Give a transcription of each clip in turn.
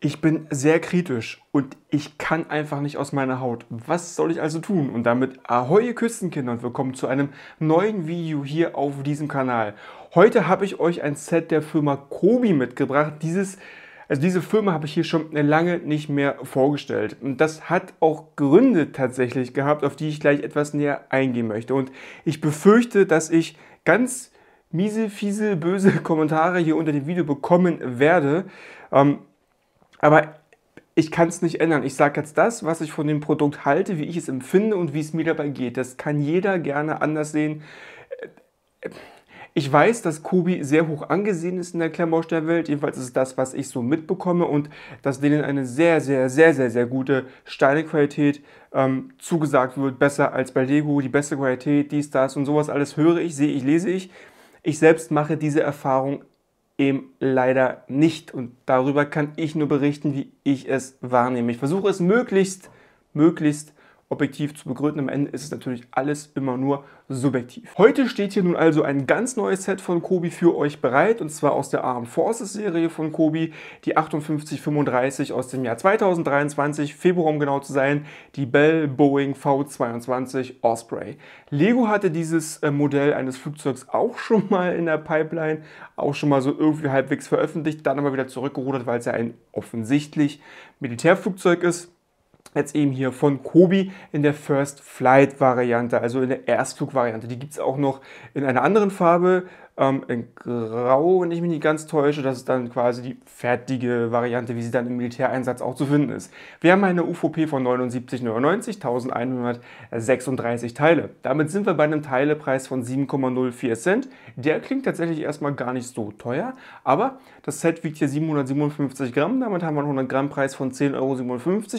ich bin sehr kritisch und ich kann einfach nicht aus meiner Haut. Was soll ich also tun? Und damit ahoi Küstenkinder und willkommen zu einem neuen Video hier auf diesem Kanal. Heute habe ich euch ein Set der Firma Kobi mitgebracht. Dieses, also diese Firma habe ich hier schon lange nicht mehr vorgestellt. Und das hat auch Gründe tatsächlich gehabt, auf die ich gleich etwas näher eingehen möchte. Und ich befürchte, dass ich ganz miese, fiese, böse Kommentare hier unter dem Video bekommen werde. Ähm, aber ich kann es nicht ändern. Ich sage jetzt das, was ich von dem Produkt halte, wie ich es empfinde und wie es mir dabei geht. Das kann jeder gerne anders sehen. Ich weiß, dass Kobi sehr hoch angesehen ist in der Klemmbausteller-Welt. Jedenfalls ist es das, was ich so mitbekomme und dass denen eine sehr, sehr, sehr, sehr, sehr gute Steinequalität ähm, zugesagt wird. Besser als bei Lego, die beste Qualität, dies, das und sowas. Alles höre ich, sehe ich, lese ich. Ich selbst mache diese Erfahrung eben leider nicht. Und darüber kann ich nur berichten, wie ich es wahrnehme. Ich versuche es möglichst, möglichst objektiv zu begründen. Am Ende ist es natürlich alles immer nur subjektiv. Heute steht hier nun also ein ganz neues Set von Kobi für euch bereit und zwar aus der Armed Forces Serie von Kobi, die 5835 aus dem Jahr 2023, Februar um genau zu sein, die Bell Boeing V22 Osprey. Lego hatte dieses äh, Modell eines Flugzeugs auch schon mal in der Pipeline, auch schon mal so irgendwie halbwegs veröffentlicht, dann aber wieder zurückgerudert, weil es ja ein offensichtlich Militärflugzeug ist jetzt eben hier von Kobi in der First Flight Variante, also in der Erstflug Variante. Die gibt es auch noch in einer anderen Farbe, ähm, in Grau, wenn ich mich nicht ganz täusche. Das ist dann quasi die fertige Variante, wie sie dann im Militäreinsatz auch zu finden ist. Wir haben eine UVP von 79,99, 1136 Teile. Damit sind wir bei einem Teilepreis von 7,04 Cent. Der klingt tatsächlich erstmal gar nicht so teuer, aber das Set wiegt hier 757 Gramm. Damit haben wir einen 100 Gramm Preis von 10,57 Euro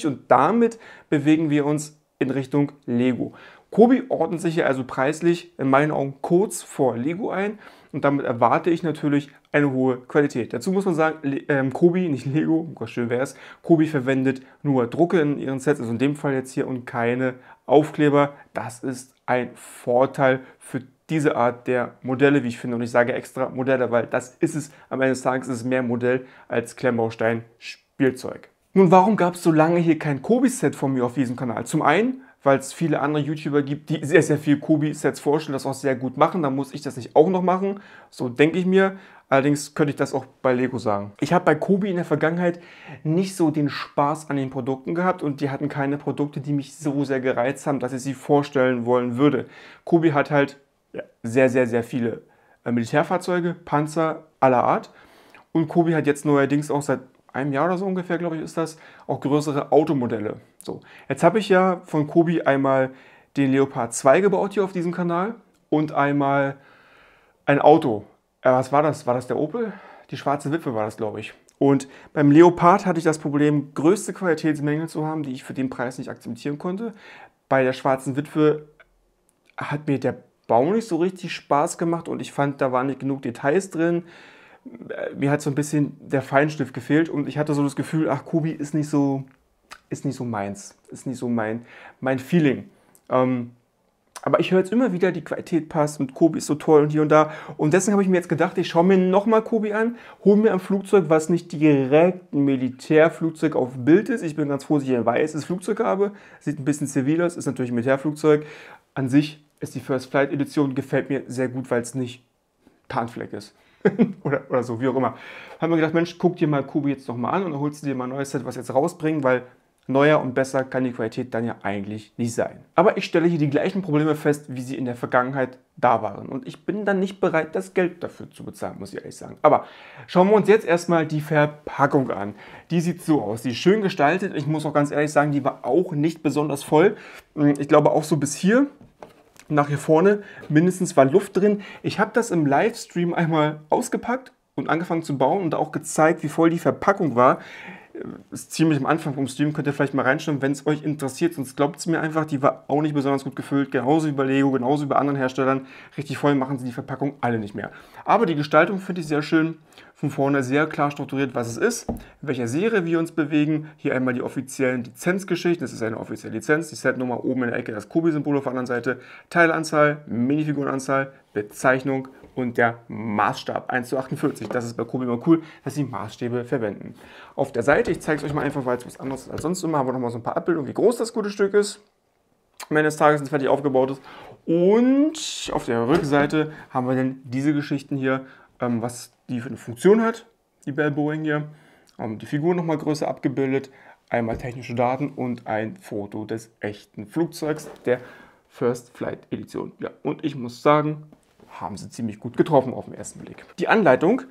und damit bewegen wir uns in Richtung Lego. Kobi ordnet sich hier also preislich in meinen Augen kurz vor Lego ein und damit erwarte ich natürlich eine hohe Qualität. Dazu muss man sagen, ähm, Kobi, nicht Lego, Gott schön wäre es, Kobi verwendet nur Drucke in ihren Sets, also in dem Fall jetzt hier und keine Aufkleber. Das ist ein Vorteil für diese Art der Modelle, wie ich finde. Und ich sage extra Modelle, weil das ist es. Am Ende des Tages ist es mehr Modell als Klemmbaustein Spielzeug. Nun, warum gab es so lange hier kein Kobi-Set von mir auf diesem Kanal? Zum einen, weil es viele andere YouTuber gibt, die sehr, sehr viel Kobi-Sets vorstellen, das auch sehr gut machen. Dann muss ich das nicht auch noch machen. So denke ich mir. Allerdings könnte ich das auch bei Lego sagen. Ich habe bei Kobi in der Vergangenheit nicht so den Spaß an den Produkten gehabt und die hatten keine Produkte, die mich so sehr gereizt haben, dass ich sie vorstellen wollen würde. Kobi hat halt sehr, sehr, sehr viele äh, Militärfahrzeuge, Panzer aller Art. Und Kobi hat jetzt neuerdings auch seit einem Jahr oder so ungefähr, glaube ich, ist das, auch größere Automodelle. So, jetzt habe ich ja von Kobi einmal den Leopard 2 gebaut hier auf diesem Kanal und einmal ein Auto. Äh, was war das? War das der Opel? Die schwarze Witwe war das, glaube ich. Und beim Leopard hatte ich das Problem, größte Qualitätsmängel zu haben, die ich für den Preis nicht akzeptieren konnte. Bei der schwarzen Witwe hat mir der Bau nicht so richtig Spaß gemacht und ich fand, da waren nicht genug Details drin. Äh, mir hat so ein bisschen der Feinstift gefehlt und ich hatte so das Gefühl, ach, Kobi ist nicht so, ist nicht so meins, ist nicht so mein, mein Feeling. Ähm, aber ich höre jetzt immer wieder, die Qualität passt und Kobi ist so toll und hier und da. Und deswegen habe ich mir jetzt gedacht, ich schaue mir nochmal Kobi an, hole mir ein Flugzeug, was nicht direkt ein Militärflugzeug auf Bild ist. Ich bin ganz froh, dass ich ein weißes Flugzeug habe. Sieht ein bisschen zivil aus, ist natürlich ein Militärflugzeug. An sich ist die First Flight Edition, gefällt mir sehr gut, weil es nicht Tarnfleck ist. oder, oder so, wie auch immer. Haben wir gedacht, Mensch, guck dir mal Kubi jetzt nochmal an und dann holst du dir mal ein neues Set, was jetzt rausbringen, weil neuer und besser kann die Qualität dann ja eigentlich nicht sein. Aber ich stelle hier die gleichen Probleme fest, wie sie in der Vergangenheit da waren. Und ich bin dann nicht bereit, das Geld dafür zu bezahlen, muss ich ehrlich sagen. Aber schauen wir uns jetzt erstmal die Verpackung an. Die sieht so aus. Die ist schön gestaltet. Ich muss auch ganz ehrlich sagen, die war auch nicht besonders voll. Ich glaube auch so bis hier nach hier vorne. Mindestens war Luft drin. Ich habe das im Livestream einmal ausgepackt und angefangen zu bauen und auch gezeigt, wie voll die Verpackung war ist ziemlich am Anfang vom Stream, könnt ihr vielleicht mal reinschauen, wenn es euch interessiert. Sonst glaubt es mir einfach, die war auch nicht besonders gut gefüllt. Genauso wie bei Lego, genauso wie bei anderen Herstellern. Richtig voll machen sie die Verpackung alle nicht mehr. Aber die Gestaltung finde ich sehr schön. Von vorne sehr klar strukturiert, was es ist, in welcher Serie wir uns bewegen. Hier einmal die offiziellen Lizenzgeschichten. Das ist eine offizielle Lizenz. Die Setnummer oben in der Ecke, das Kobi-Symbol auf der anderen Seite. Teilanzahl, Minifigurenanzahl, Bezeichnung, und der Maßstab 1 zu 48. Das ist bei Kobi immer cool, dass sie Maßstäbe verwenden. Auf der Seite, ich zeige es euch mal einfach, weil es was anderes ist als sonst immer, haben wir nochmal so ein paar Abbildungen, wie groß das gute Stück ist. Am Ende Tages, wenn es fertig halt aufgebaut ist. Und auf der Rückseite haben wir dann diese Geschichten hier, ähm, was die für eine Funktion hat, die Bell Boeing hier. Ähm, die Figur nochmal größer abgebildet, einmal technische Daten und ein Foto des echten Flugzeugs der First Flight Edition. Ja, und ich muss sagen, haben sie ziemlich gut getroffen auf den ersten Blick. Die Anleitung,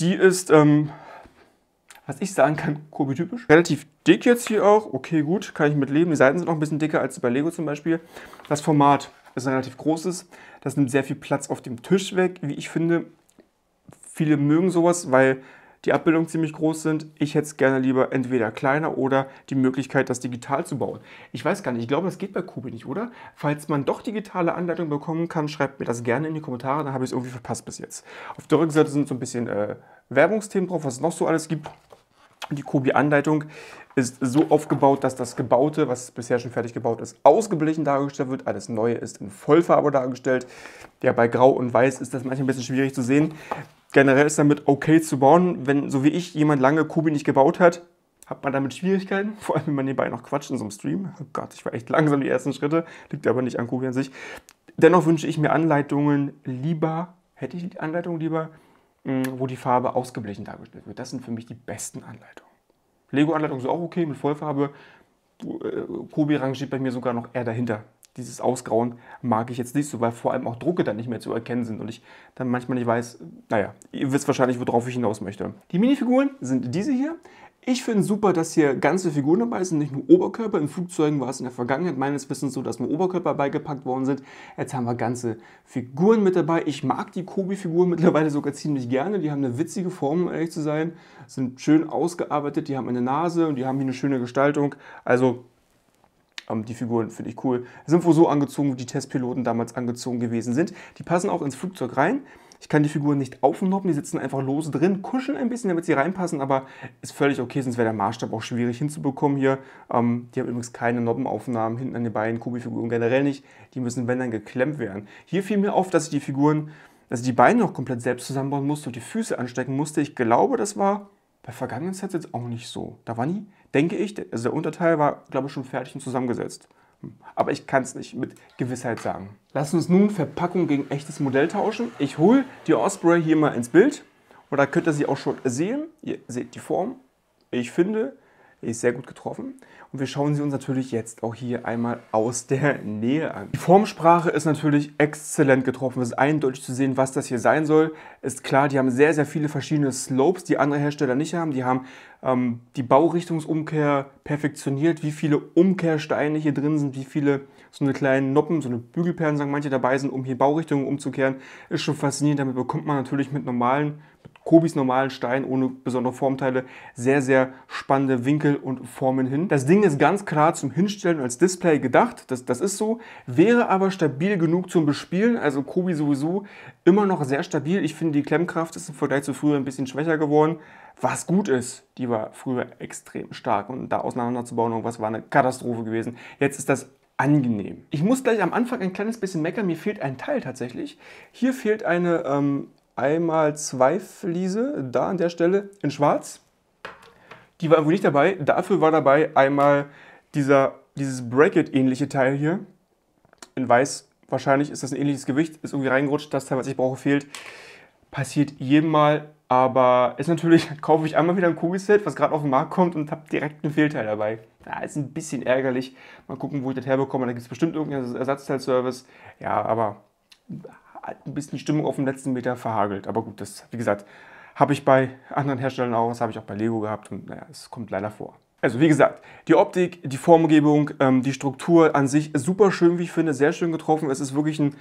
die ist, ähm, was ich sagen kann, Kobi-typisch. Relativ dick jetzt hier auch. Okay, gut, kann ich mitleben. Die Seiten sind auch ein bisschen dicker als bei Lego zum Beispiel. Das Format ist relativ großes. Das nimmt sehr viel Platz auf dem Tisch weg, wie ich finde. Viele mögen sowas, weil die Abbildungen ziemlich groß sind. Ich hätte es gerne lieber entweder kleiner oder die Möglichkeit, das digital zu bauen. Ich weiß gar nicht, ich glaube, das geht bei Kubi nicht, oder? Falls man doch digitale Anleitungen bekommen kann, schreibt mir das gerne in die Kommentare, dann habe ich es irgendwie verpasst bis jetzt. Auf der Rückseite sind so ein bisschen äh, Werbungsthemen drauf, was es noch so alles gibt. Die Kobi-Anleitung ist so aufgebaut, dass das Gebaute, was bisher schon fertig gebaut ist, ausgeblichen dargestellt wird. Alles Neue ist in Vollfarbe dargestellt. Ja, bei Grau und Weiß ist das manchmal ein bisschen schwierig zu sehen generell ist damit okay zu bauen. Wenn, so wie ich, jemand lange Kubi nicht gebaut hat, hat man damit Schwierigkeiten. Vor allem, wenn man nebenbei noch quatscht in so einem Stream. Oh Gott, ich war echt langsam die ersten Schritte. Liegt aber nicht an Kubi an sich. Dennoch wünsche ich mir Anleitungen lieber, hätte ich Anleitungen lieber, mm, wo die Farbe ausgeblichen dargestellt wird. Das sind für mich die besten Anleitungen. Lego-Anleitungen sind auch okay mit Vollfarbe. Äh, Kobi rangiert bei mir sogar noch eher dahinter dieses Ausgrauen mag ich jetzt nicht so, weil vor allem auch Drucke dann nicht mehr zu erkennen sind und ich dann manchmal nicht weiß, naja, ihr wisst wahrscheinlich, worauf ich hinaus möchte. Die Minifiguren sind diese hier. Ich finde super, dass hier ganze Figuren dabei sind, nicht nur Oberkörper. In Flugzeugen war es in der Vergangenheit meines Wissens so, dass nur Oberkörper beigepackt worden sind. Jetzt haben wir ganze Figuren mit dabei. Ich mag die Kobi-Figuren mittlerweile sogar ziemlich gerne. Die haben eine witzige Form, um ehrlich zu sein. Sind schön ausgearbeitet, die haben eine Nase und die haben hier eine schöne Gestaltung. Also ähm, die Figuren finde ich cool. Sind wohl so angezogen, wie die Testpiloten damals angezogen gewesen sind. Die passen auch ins Flugzeug rein. Ich kann die Figuren nicht aufnoppen, die sitzen einfach lose drin, kuscheln ein bisschen, damit sie reinpassen, aber ist völlig okay, sonst wäre der Maßstab auch schwierig hinzubekommen hier. Ähm, die haben übrigens keine Noppenaufnahmen hinten an den Beinen, Kubi-Figuren generell nicht. Die müssen, wenn dann, geklemmt werden. Hier fiel mir auf, dass ich die Figuren, dass ich die Beine noch komplett selbst zusammenbauen musste und die Füße anstecken musste. Ich glaube, das war bei vergangenen Sets jetzt auch nicht so. Da war nie, denke ich, also der Unterteil war, glaube ich, schon fertig und zusammengesetzt. Hm. Aber ich kann es nicht mit Gewissheit sagen. Lass uns nun Verpackung gegen echtes Modell tauschen. Ich hole die Osprey hier mal ins Bild. Und da könnt ihr sie auch schon sehen. Ihr seht die Form. Ich finde, ist sehr gut getroffen. Und wir schauen sie uns natürlich jetzt auch hier einmal aus der Nähe an. Die Formsprache ist natürlich exzellent getroffen. Es ist eindeutig zu sehen, was das hier sein soll. Ist klar, die haben sehr, sehr viele verschiedene Slopes, die andere Hersteller nicht haben. Die haben ähm, die Baurichtungsumkehr perfektioniert, wie viele Umkehrsteine hier drin sind, wie viele so eine kleinen Noppen, so eine Bügelperlen, sagen manche dabei sind, um hier Baurichtungen umzukehren. Ist schon faszinierend. Damit bekommt man natürlich mit normalen Kobis normalen Stein ohne besondere Formteile sehr, sehr spannende Winkel und Formen hin. Das Ding ist ganz klar zum Hinstellen als Display gedacht, das, das ist so, wäre aber stabil genug zum Bespielen, also Kobi sowieso immer noch sehr stabil. Ich finde, die Klemmkraft ist im Vergleich zu früher ein bisschen schwächer geworden, was gut ist. Die war früher extrem stark und da auseinanderzubauen, irgendwas war eine Katastrophe gewesen. Jetzt ist das angenehm. Ich muss gleich am Anfang ein kleines bisschen meckern, mir fehlt ein Teil tatsächlich. Hier fehlt eine ähm, einmal zwei Fliese, da an der Stelle, in schwarz. Die war irgendwo nicht dabei. Dafür war dabei einmal dieser, dieses Bracket-ähnliche Teil hier. In weiß, wahrscheinlich ist das ein ähnliches Gewicht, ist irgendwie reingerutscht. Das Teil, was ich brauche, fehlt. Passiert jedem Mal, aber ist natürlich, kaufe ich einmal wieder ein Kugelset, was gerade auf den Markt kommt und habe direkt einen Fehlteil dabei. Ja, ist ein bisschen ärgerlich. Mal gucken, wo ich das herbekomme. Da gibt es bestimmt irgendeinen Ersatzteilservice. Ja, aber ein bisschen Stimmung auf dem letzten Meter verhagelt. Aber gut, das, wie gesagt, habe ich bei anderen Herstellern auch, das habe ich auch bei Lego gehabt und naja, es kommt leider vor. Also wie gesagt, die Optik, die Formgebung, ähm, die Struktur an sich ist super schön, wie ich finde, sehr schön getroffen. Es ist wirklich ein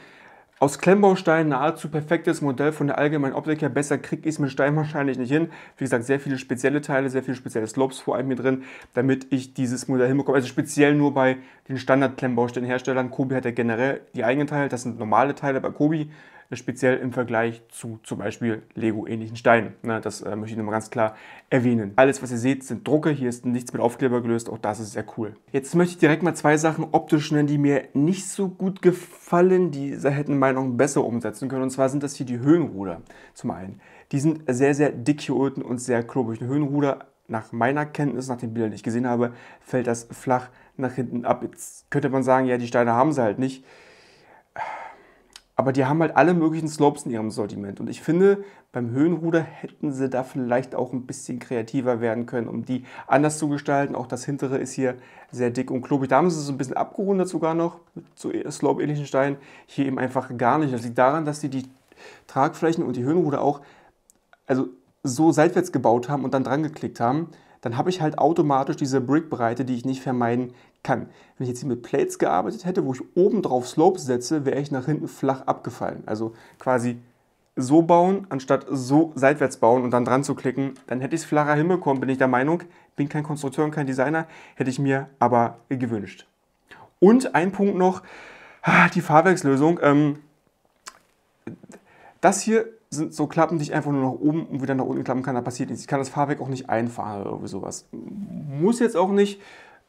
aus Klemmbausteinen nahezu perfektes Modell von der allgemeinen Optik her. Besser kriege ich es mit Stein wahrscheinlich nicht hin. Wie gesagt, sehr viele spezielle Teile, sehr viele spezielle Slops vor allem hier drin, damit ich dieses Modell hinbekomme. Also speziell nur bei den Standard-Klemmbaustellenherstellern. Kobi hat ja generell die eigenen Teile, das sind normale Teile bei Kobi, äh, speziell im Vergleich zu zum Beispiel Lego-ähnlichen Steinen. das äh, möchte ich nochmal ganz klar erwähnen. Alles, was ihr seht, sind Drucke. Hier ist nichts mit Aufkleber gelöst. Auch das ist sehr cool. Jetzt möchte ich direkt mal zwei Sachen optisch nennen, die mir nicht so gut gefallen. Die hätten meine Meinung besser umsetzen können. Und zwar sind das hier die Höhenruder zum einen. Die sind sehr, sehr dick hier unten und sehr klobig. Ein Höhenruder, nach meiner Kenntnis, nach den Bildern, die ich gesehen habe, fällt das flach nach hinten ab. Jetzt könnte man sagen, ja, die Steine haben sie halt nicht. Aber die haben halt alle möglichen Slopes in ihrem Sortiment. Und ich finde, beim Höhenruder hätten sie da vielleicht auch ein bisschen kreativer werden können, um die anders zu gestalten. Auch das hintere ist hier sehr dick und klobig. Da haben sie es ein bisschen abgerundet sogar noch, zu Slope-ähnlichen Steinen. Hier eben einfach gar nicht. Das liegt daran, dass sie die Tragflächen und die Höhenruder auch also so seitwärts gebaut haben und dann dran geklickt haben. Dann habe ich halt automatisch diese Brickbreite, die ich nicht vermeiden kann. Wenn ich jetzt hier mit Plates gearbeitet hätte, wo ich oben drauf Slopes setze, wäre ich nach hinten flach abgefallen. Also quasi so bauen, anstatt so seitwärts bauen und dann dran zu klicken, dann hätte ich es flacher hinbekommen, bin ich der Meinung. Bin kein Konstrukteur und kein Designer, hätte ich mir aber gewünscht. Und ein Punkt noch, ah, die Fahrwerkslösung. Ähm, das hier sind so Klappen, die ich einfach nur nach oben und wieder nach unten klappen kann, da passiert nichts. Ich kann das Fahrwerk auch nicht einfahren oder sowas. Muss jetzt auch nicht,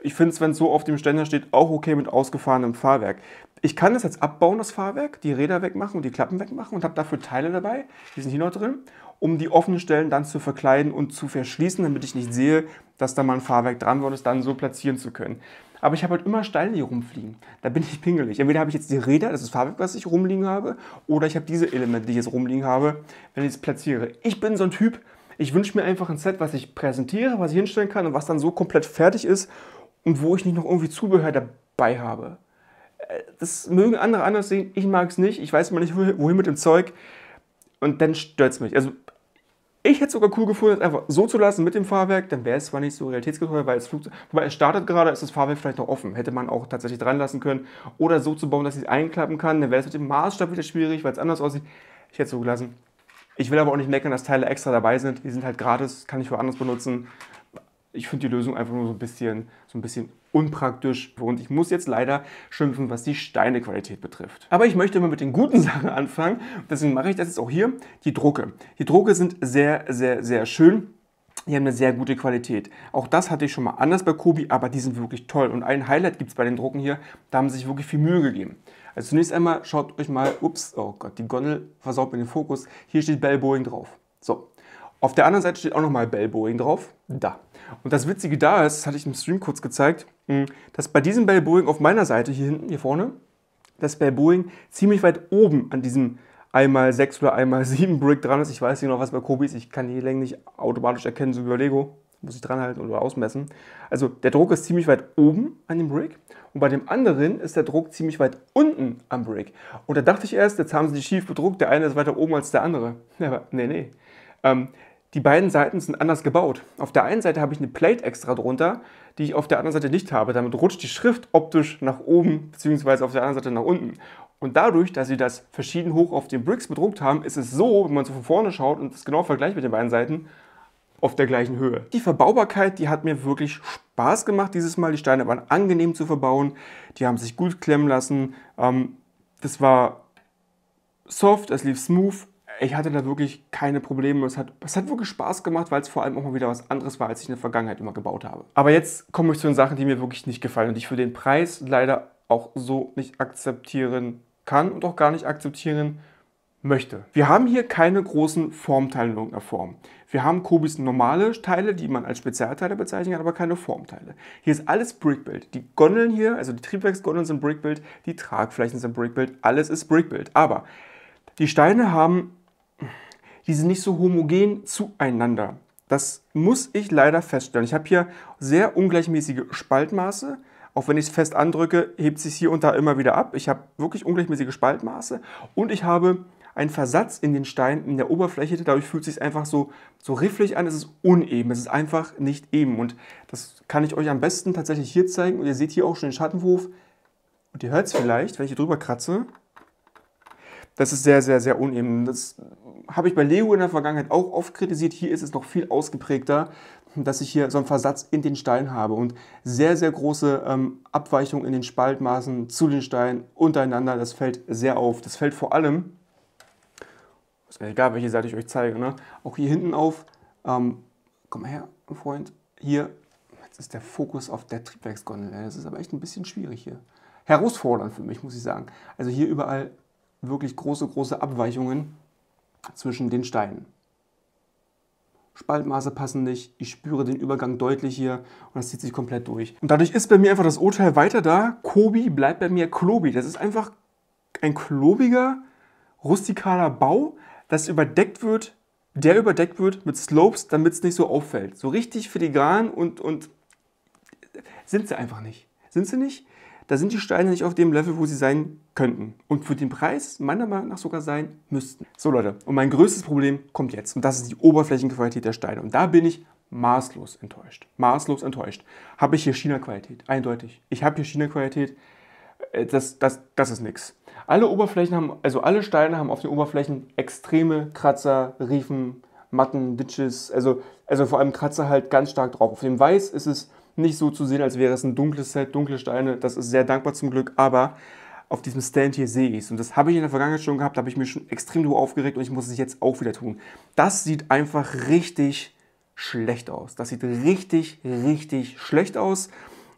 ich finde es, wenn es so auf dem Ständer steht, auch okay mit ausgefahrenem Fahrwerk. Ich kann das jetzt abbauen, das Fahrwerk, die Räder wegmachen und die Klappen wegmachen und habe dafür Teile dabei, die sind hier noch drin, um die offenen Stellen dann zu verkleiden und zu verschließen, damit ich nicht sehe, dass da mal ein Fahrwerk dran war und es dann so platzieren zu können. Aber ich habe halt immer Steine, die rumfliegen. Da bin ich pingelig. Entweder habe ich jetzt die Räder, das ist das Fahrwerk, was ich rumliegen habe, oder ich habe diese Elemente, die ich jetzt rumliegen habe, wenn ich es platziere. Ich bin so ein Typ, ich wünsche mir einfach ein Set, was ich präsentiere, was ich hinstellen kann und was dann so komplett fertig ist und wo ich nicht noch irgendwie Zubehör dabei habe. Äh, das mögen andere anders sehen, ich mag es nicht, ich weiß mal nicht, wohin mit dem Zeug. Und dann stört es mich. Also, ich hätte es sogar cool gefunden, es einfach so zu lassen mit dem Fahrwerk, dann wäre es zwar nicht so realitätsgetreu, weil es Flugzeug, wobei es startet gerade, ist das Fahrwerk vielleicht noch offen, hätte man auch tatsächlich dran lassen können. Oder so zu bauen, dass ich es einklappen kann, dann wäre es mit dem Maßstab wieder schwierig, weil es anders aussieht. Ich hätte es so gelassen. Ich will aber auch nicht meckern, dass Teile extra dabei sind. Die sind halt gratis, kann ich woanders benutzen. Ich finde die Lösung einfach nur so ein bisschen, so ein bisschen unpraktisch und ich muss jetzt leider schimpfen, was die Steinequalität betrifft. Aber ich möchte immer mit den guten Sachen anfangen, deswegen mache ich das jetzt auch hier, die Drucke. Die Drucke sind sehr, sehr, sehr schön. Die haben eine sehr gute Qualität. Auch das hatte ich schon mal anders bei Kobi, aber die sind wirklich toll. Und ein Highlight gibt es bei den Drucken hier, da haben sie sich wirklich viel Mühe gegeben. Also zunächst einmal schaut euch mal, ups, oh Gott, die Gondel versaut mir den Fokus. Hier steht Bell Boeing drauf. So, auf der anderen Seite steht auch nochmal Bell Boeing drauf. Da, und das Witzige da ist, das hatte ich im Stream kurz gezeigt, hm, dass bei diesem Bell Boeing auf meiner Seite hier hinten, hier vorne, das Bell Boeing ziemlich weit oben an diesem einmal 6 oder einmal 7 Brick dran ist. Ich weiß nicht genau, was bei Kobi ist. Ich kann die Länge nicht automatisch erkennen, so wie bei Lego. Muss ich dranhalten oder ausmessen. Also der Druck ist ziemlich weit oben an dem Brick und bei dem anderen ist der Druck ziemlich weit unten am Brick. Und da dachte ich erst, jetzt haben sie die schief bedruckt, der eine ist weiter oben als der andere. aber nee, nee. Ähm, die beiden Seiten sind anders gebaut. Auf der einen Seite habe ich eine Plate extra drunter, die ich auf der anderen Seite nicht habe. Damit rutscht die Schrift optisch nach oben bzw. auf der anderen Seite nach unten. Und dadurch, dass sie das verschieden hoch auf den Bricks bedruckt haben, ist es so, wenn man so von vorne schaut und das genau vergleicht mit den beiden Seiten, auf der gleichen Höhe. Die Verbaubarkeit, die hat mir wirklich Spaß gemacht dieses Mal. Die Steine waren angenehm zu verbauen, die haben sich gut klemmen lassen. Ähm, das war soft, es lief smooth ich hatte da wirklich keine Probleme. Es hat, es hat wirklich Spaß gemacht, weil es vor allem auch mal wieder was anderes war, als ich in der Vergangenheit immer gebaut habe. Aber jetzt komme ich zu den Sachen, die mir wirklich nicht gefallen und die ich für den Preis leider auch so nicht akzeptieren kann und auch gar nicht akzeptieren möchte. Wir haben hier keine großen Formteile in irgendeiner Form. Wir haben Kobis normale Teile, die man als Spezialteile bezeichnen kann, aber keine Formteile. Hier ist alles Brickbuild. Die Gondeln hier, also die Triebwerksgondeln sind Brickbuild, die Tragflächen sind Brickbuild, alles ist Brickbuild. Aber die Steine haben die sind nicht so homogen zueinander. Das muss ich leider feststellen. Ich habe hier sehr ungleichmäßige Spaltmaße. Auch wenn ich es fest andrücke, hebt es sich hier und da immer wieder ab. Ich habe wirklich ungleichmäßige Spaltmaße und ich habe einen Versatz in den Stein, in der Oberfläche. Dadurch fühlt es sich einfach so, so rifflig an. Es ist uneben, es ist einfach nicht eben. Und das kann ich euch am besten tatsächlich hier zeigen. Und ihr seht hier auch schon den Schattenwurf. Und ihr hört es vielleicht, wenn ich hier drüber kratze das ist sehr, sehr, sehr uneben. Das habe ich bei Lego in der Vergangenheit auch oft kritisiert. Hier ist es noch viel ausgeprägter, dass ich hier so einen Versatz in den Steinen habe und sehr, sehr große ähm, Abweichungen in den Spaltmaßen zu den Steinen untereinander. Das fällt sehr auf. Das fällt vor allem, ist mir egal, welche Seite ich euch zeige, ne? auch hier hinten auf. Ähm, komm her, Freund. Hier, jetzt ist der Fokus auf der Triebwerksgondel. Das ist aber echt ein bisschen schwierig hier. Herausfordernd für mich, muss ich sagen. Also hier überall wirklich große, große Abweichungen zwischen den Steinen. Spaltmaße passen nicht, ich spüre den Übergang deutlich hier und das zieht sich komplett durch. Und dadurch ist bei mir einfach das Urteil weiter da, Kobi bleibt bei mir Klobi. Das ist einfach ein klobiger, rustikaler Bau, das überdeckt wird, der überdeckt wird mit Slopes, damit es nicht so auffällt. So richtig filigran und, und sind sie einfach nicht. Sind sie nicht? Da sind die Steine nicht auf dem Level, wo sie sein könnten und für den Preis meiner Meinung nach sogar sein müssten. So Leute, und mein größtes Problem kommt jetzt und das ist die Oberflächenqualität der Steine und da bin ich maßlos enttäuscht. Maßlos enttäuscht. Habe ich hier China-Qualität? Eindeutig. Ich habe hier China-Qualität. Äh, das, das, das ist nichts. Alle Oberflächen haben, also alle Steine haben auf den Oberflächen extreme Kratzer, Riefen, Matten, Ditches, also, also vor allem Kratzer halt ganz stark drauf. Auf dem Weiß ist es nicht so zu sehen, als wäre es ein dunkles Set, dunkle Steine. Das ist sehr dankbar zum Glück, aber auf diesem Stand hier sehe ich es. Und das habe ich in der Vergangenheit schon gehabt, da habe ich mir schon extrem drüber aufgeregt und ich muss es jetzt auch wieder tun. Das sieht einfach richtig schlecht aus. Das sieht richtig, richtig schlecht aus.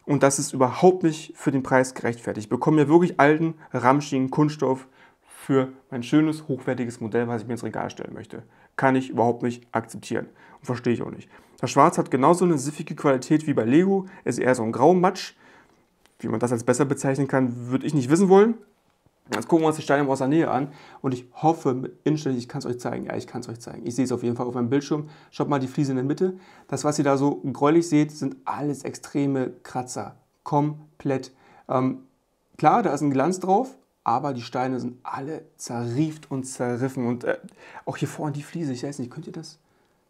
Und das ist überhaupt nicht für den Preis gerechtfertigt. Ich bekomme mir wirklich alten, ramschigen Kunststoff für mein schönes, hochwertiges Modell, was ich mir ins Regal stellen möchte. Kann ich überhaupt nicht akzeptieren. Und verstehe ich auch nicht. Das Schwarz hat genauso eine siffige Qualität wie bei Lego. Ist eher so ein graumatsch. Matsch wie man das als besser bezeichnen kann, würde ich nicht wissen wollen. Jetzt gucken wir uns die Stadion aus der Nähe an und ich hoffe inständig, ich kann es euch zeigen. Ja, ich kann es euch zeigen. Ich sehe es auf jeden Fall auf meinem Bildschirm. Schaut mal die Fliese in der Mitte. Das, was ihr da so gräulich seht, sind alles extreme Kratzer. Komplett. Ähm, klar, da ist ein Glanz drauf, aber die Steine sind alle zerrieft und zerriffen. Und äh, auch hier vorne die Fliese, ich weiß nicht, könnt ihr das,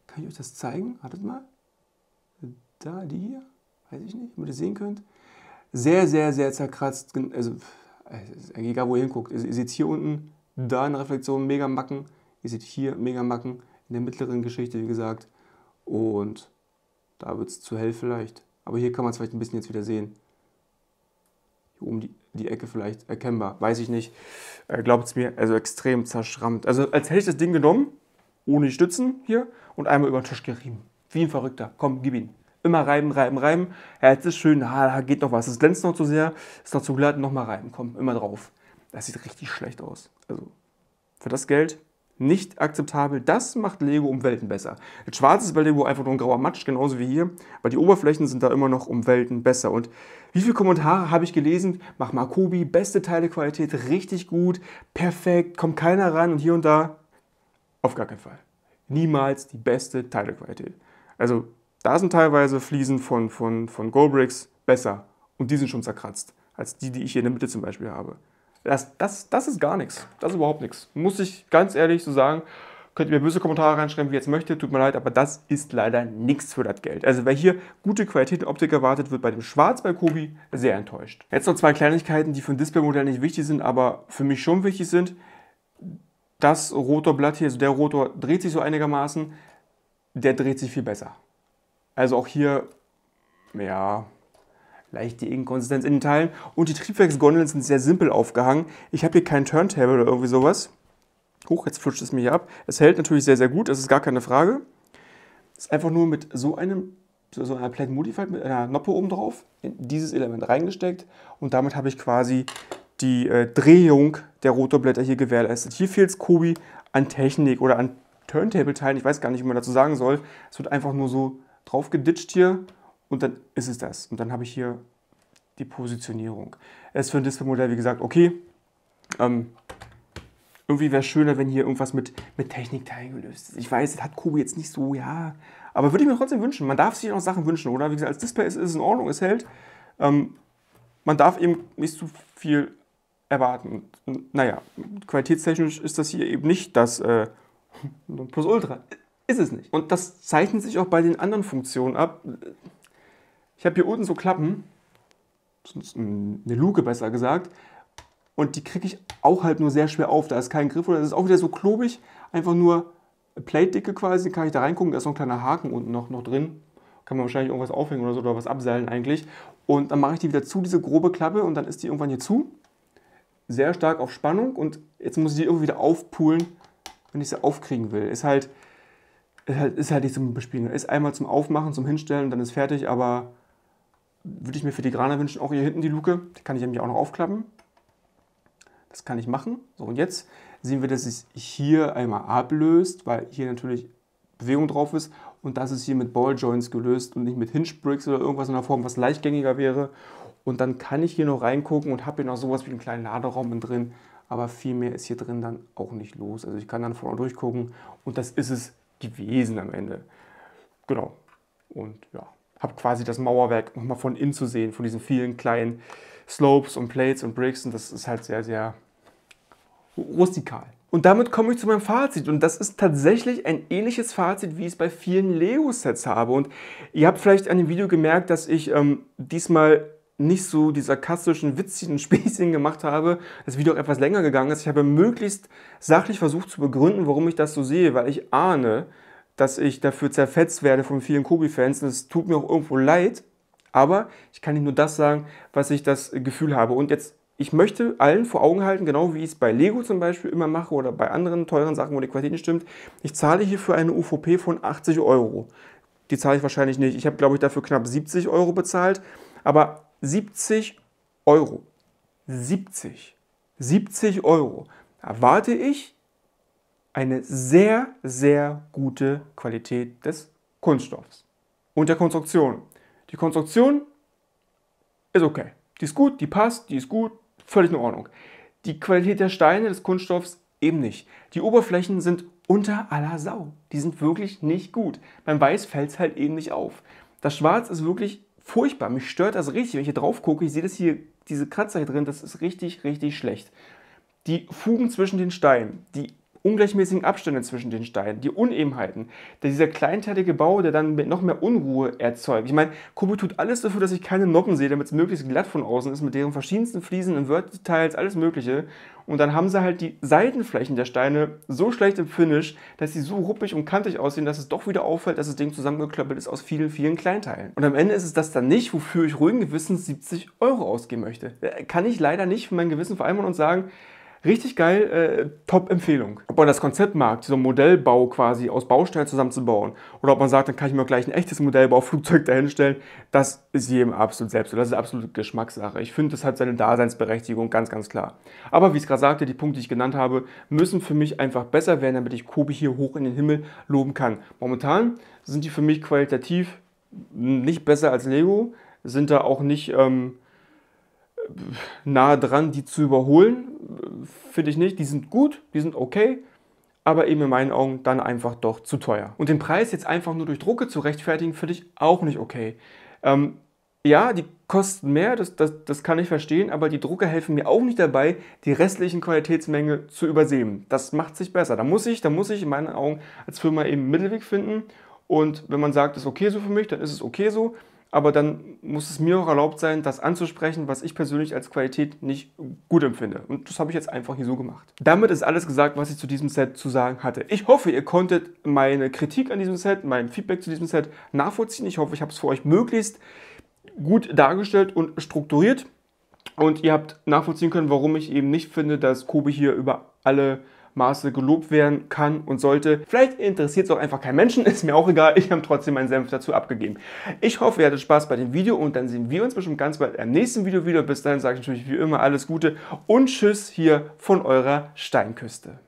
kann ich euch das zeigen? Wartet mal. Da, die hier, weiß ich nicht, damit ihr das sehen könnt sehr, sehr, sehr zerkratzt. Also, äh, egal wo ihr hinguckt. Ihr seht hier unten, da in Reflexion mega Macken. Ihr seht hier mega Macken in der mittleren Geschichte, wie gesagt. Und da wird es zu hell vielleicht. Aber hier kann man es vielleicht ein bisschen jetzt wieder sehen. Hier oben die, die Ecke vielleicht erkennbar. Weiß ich nicht. Äh, Glaubt es mir, also extrem zerschrammt. Also als hätte ich das Ding genommen, ohne die Stützen hier, und einmal über den Tisch gerieben. Wie ein Verrückter. Komm, gib ihn. Immer reiben, reiben, reiben. Ja, jetzt ist schön, ha, da geht noch was. Es glänzt noch zu sehr, ist noch zu glatt, nochmal reiben. Komm, immer drauf. Das sieht richtig schlecht aus. Also für das Geld nicht akzeptabel. Das macht Lego um Welten besser. Jetzt schwarz ist bei Lego einfach nur ein grauer Matsch, genauso wie hier. weil die Oberflächen sind da immer noch um Welten besser. Und wie viele Kommentare habe ich gelesen? Mach mal Kobi, beste Teilequalität, richtig gut, perfekt, kommt keiner ran und hier und da. Auf gar keinen Fall. Niemals die beste Teilequalität. Also da sind teilweise Fliesen von, von, von Goldbricks besser und die sind schon zerkratzt, als die, die ich hier in der Mitte zum Beispiel habe. Das, das, das ist gar nichts. Das ist überhaupt nichts. Muss ich ganz ehrlich so sagen, könnt ihr mir böse Kommentare reinschreiben, wie ihr jetzt möchtet, tut mir leid, aber das ist leider nichts für das Geld. Also wer hier gute Qualität und Optik erwartet, wird bei dem Schwarz bei Kobi sehr enttäuscht. Jetzt noch zwei Kleinigkeiten, die für ein Displaymodell nicht wichtig sind, aber für mich schon wichtig sind. Das Rotorblatt hier, also der Rotor dreht sich so einigermaßen, der dreht sich viel besser. Also auch hier, ja, leichte Inkonsistenz in den Teilen. Und die Triebwerksgondeln sind sehr simpel aufgehangen. Ich habe hier kein Turntable oder irgendwie sowas. Hoch, jetzt flutscht es mir hier ab. Es hält natürlich sehr, sehr gut, das ist gar keine Frage. Ist einfach nur mit so einem so einer Plate Modified mit einer Noppe oben drauf in dieses Element reingesteckt und damit habe ich quasi die äh, Drehung der Rotorblätter hier gewährleistet. Hier fehlt es Kobi an Technik oder an Turntable-Teilen, ich weiß gar nicht, wie man dazu sagen soll. Es wird einfach nur so drauf geditscht hier und dann ist es das. Und dann habe ich hier die Positionierung. Es ist für ein Display-Modell, wie gesagt, okay. Ähm, irgendwie wäre es schöner, wenn hier irgendwas mit, mit Technikteilen gelöst ist. Ich weiß, das hat Kobi jetzt nicht so, ja. Aber würde ich mir trotzdem wünschen. Man darf sich auch Sachen wünschen, oder? Wie gesagt, als Display ist, ist es in Ordnung, es hält. Ähm, man darf eben nicht zu viel erwarten. Und, naja, qualitätstechnisch ist das hier eben nicht das äh, Plus Ultra. Ist es nicht. Und das zeichnet sich auch bei den anderen Funktionen ab. Ich habe hier unten so Klappen, eine Luke besser gesagt, und die kriege ich auch halt nur sehr schwer auf. Da ist kein Griff oder das ist auch wieder so klobig, einfach nur Plate-Dicke quasi, kann ich da reingucken, da ist so ein kleiner Haken unten noch, noch drin. Kann man wahrscheinlich irgendwas aufhängen oder so oder was abseilen eigentlich. Und dann mache ich die wieder zu, diese grobe Klappe, und dann ist die irgendwann hier zu. Sehr stark auf Spannung und jetzt muss ich die irgendwie wieder aufpulen, wenn ich sie aufkriegen will. Ist halt, ist halt, ist halt nicht zum Bespielen. Ist einmal zum Aufmachen, zum Hinstellen und dann ist fertig, aber würde ich mir für die Grana wünschen, auch hier hinten die Luke. Die kann ich nämlich auch noch aufklappen. Das kann ich machen. So, und jetzt sehen wir, dass es hier einmal ablöst, weil hier natürlich Bewegung drauf ist. Und das ist hier mit Balljoints gelöst und nicht mit Hinge Bricks oder irgendwas in der Form, was leichtgängiger wäre. Und dann kann ich hier noch reingucken und habe hier noch sowas wie einen kleinen Laderaum mit drin. Aber viel mehr ist hier drin dann auch nicht los. Also ich kann dann vorne durchgucken und das ist es gewesen am Ende. Genau. Und ja, habe quasi das Mauerwerk nochmal von innen zu sehen, von diesen vielen kleinen Slopes und Plates und Bricks. Und das ist halt sehr, sehr rustikal. Und damit komme ich zu meinem Fazit. Und das ist tatsächlich ein ähnliches Fazit, wie ich es bei vielen Lego-Sets habe. Und ihr habt vielleicht an dem Video gemerkt, dass ich ähm, diesmal nicht so die sarkastischen, witzigen Späßchen gemacht habe, das Video auch etwas länger gegangen ist. Ich habe möglichst sachlich versucht zu begründen, warum ich das so sehe, weil ich ahne, dass ich dafür zerfetzt werde von vielen Kobi-Fans. Es tut mir auch irgendwo leid, aber ich kann nicht nur das sagen, was ich das Gefühl habe. Und jetzt, ich möchte allen vor Augen halten, genau wie ich es bei Lego zum Beispiel immer mache oder bei anderen teuren Sachen, wo die Qualität nicht stimmt, ich zahle hierfür eine UVP von 80 Euro. Die zahle ich wahrscheinlich nicht. Ich habe, glaube ich, dafür knapp 70 Euro bezahlt. Aber 70 Euro. 70. 70 Euro. Erwarte ich eine sehr, sehr gute Qualität des Kunststoffs und der Konstruktion. Die Konstruktion ist okay. Die ist gut, die passt, die ist gut, völlig in Ordnung. Die Qualität der Steine des Kunststoffs eben nicht. Die Oberflächen sind unter aller Sau. Die sind wirklich nicht gut. Beim Weiß fällt es halt eben nicht auf. Das Schwarz ist wirklich furchtbar. Mich stört das richtig. Wenn ich hier drauf gucke, ich sehe das hier, diese Kratzer hier drin, das ist richtig, richtig schlecht. Die Fugen zwischen den Steinen, die ungleichmäßigen Abstände zwischen den Steinen, die Unebenheiten, dieser kleinteilige Bau, der dann noch mehr Unruhe erzeugt. Ich meine, Kobe tut alles dafür, dass ich keine Noppen sehe, damit es möglichst glatt von außen ist, mit deren verschiedensten Fliesen und Verticals, alles Mögliche. Und dann haben sie halt die Seitenflächen der Steine so schlecht im Finish, dass sie so ruppig und kantig aussehen, dass es doch wieder auffällt, dass das Ding zusammengeklöppelt ist aus vielen, vielen Kleinteilen. Und am Ende ist es das dann nicht, wofür ich ruhigen Gewissens 70 Euro ausgeben möchte. Äh, kann ich leider nicht für mein Gewissen vereinbaren und sagen, Richtig geil, äh, Top-Empfehlung. Ob man das Konzept mag, so ein Modellbau quasi aus Bausteinen zusammenzubauen, oder ob man sagt, dann kann ich mir gleich ein echtes Modellbauflugzeug dahinstellen, das ist jedem absolut selbst. das ist absolut Geschmackssache. Ich finde, das hat seine Daseinsberechtigung, ganz, ganz klar. Aber wie ich es gerade sagte, die Punkte, die ich genannt habe, müssen für mich einfach besser werden, damit ich Kobi hier hoch in den Himmel loben kann. Momentan sind die für mich qualitativ nicht besser als Lego, sind da auch nicht. Ähm, nahe dran, die zu überholen, finde ich nicht. Die sind gut, die sind okay, aber eben in meinen Augen dann einfach doch zu teuer. Und den Preis jetzt einfach nur durch Drucke zu rechtfertigen, finde ich auch nicht okay. Ähm, ja, die kosten mehr, das, das, das kann ich verstehen, aber die Drucke helfen mir auch nicht dabei, die restlichen Qualitätsmängel zu übersehen. Das macht sich besser. Da muss ich, da muss ich in meinen Augen als Firma eben einen Mittelweg finden. Und wenn man sagt, das ist okay so für mich, dann ist es okay so aber dann muss es mir auch erlaubt sein, das anzusprechen, was ich persönlich als Qualität nicht gut empfinde. Und das habe ich jetzt einfach hier so gemacht. Damit ist alles gesagt, was ich zu diesem Set zu sagen hatte. Ich hoffe, ihr konntet meine Kritik an diesem Set, mein Feedback zu diesem Set nachvollziehen. Ich hoffe, ich habe es für euch möglichst gut dargestellt und strukturiert. Und ihr habt nachvollziehen können, warum ich eben nicht finde, dass Kobe hier über alle Maße gelobt werden kann und sollte. Vielleicht interessiert es auch einfach kein Menschen, ist mir auch egal, ich habe trotzdem meinen Senf dazu abgegeben. Ich hoffe, ihr hattet Spaß bei dem Video und dann sehen wir uns bestimmt ganz bald im nächsten Video wieder. Bis dahin sage ich natürlich wie immer alles Gute und Tschüss hier von eurer Steinküste.